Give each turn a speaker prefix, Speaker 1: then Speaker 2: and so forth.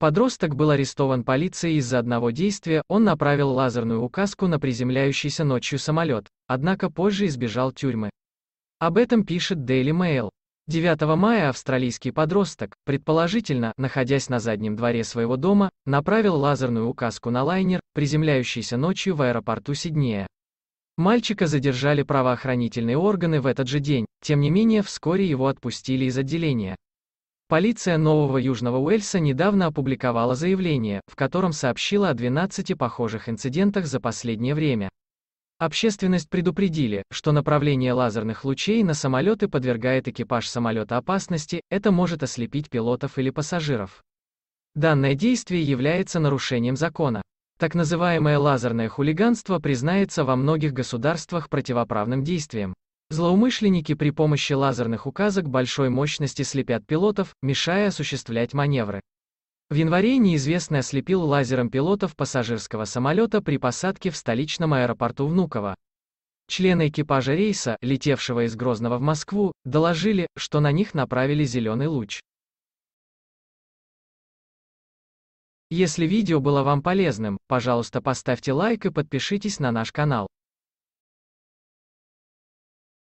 Speaker 1: Подросток был арестован полицией из-за одного действия, он направил лазерную указку на приземляющийся ночью самолет, однако позже избежал тюрьмы. Об этом пишет Daily Mail. 9 мая австралийский подросток, предположительно, находясь на заднем дворе своего дома, направил лазерную указку на лайнер, приземляющийся ночью в аэропорту Сиднея. Мальчика задержали правоохранительные органы в этот же день, тем не менее вскоре его отпустили из отделения. Полиция Нового Южного Уэльса недавно опубликовала заявление, в котором сообщила о 12 похожих инцидентах за последнее время. Общественность предупредили, что направление лазерных лучей на самолеты подвергает экипаж самолета опасности, это может ослепить пилотов или пассажиров. Данное действие является нарушением закона. Так называемое лазерное хулиганство признается во многих государствах противоправным действием. Злоумышленники при помощи лазерных указок большой мощности слепят пилотов, мешая осуществлять маневры. В январе неизвестный ослепил лазером пилотов пассажирского самолета при посадке в столичном аэропорту Внуково. Члены экипажа рейса, летевшего из Грозного в Москву, доложили, что на них направили зеленый луч. Если видео было вам полезным, пожалуйста поставьте лайк и подпишитесь на наш канал.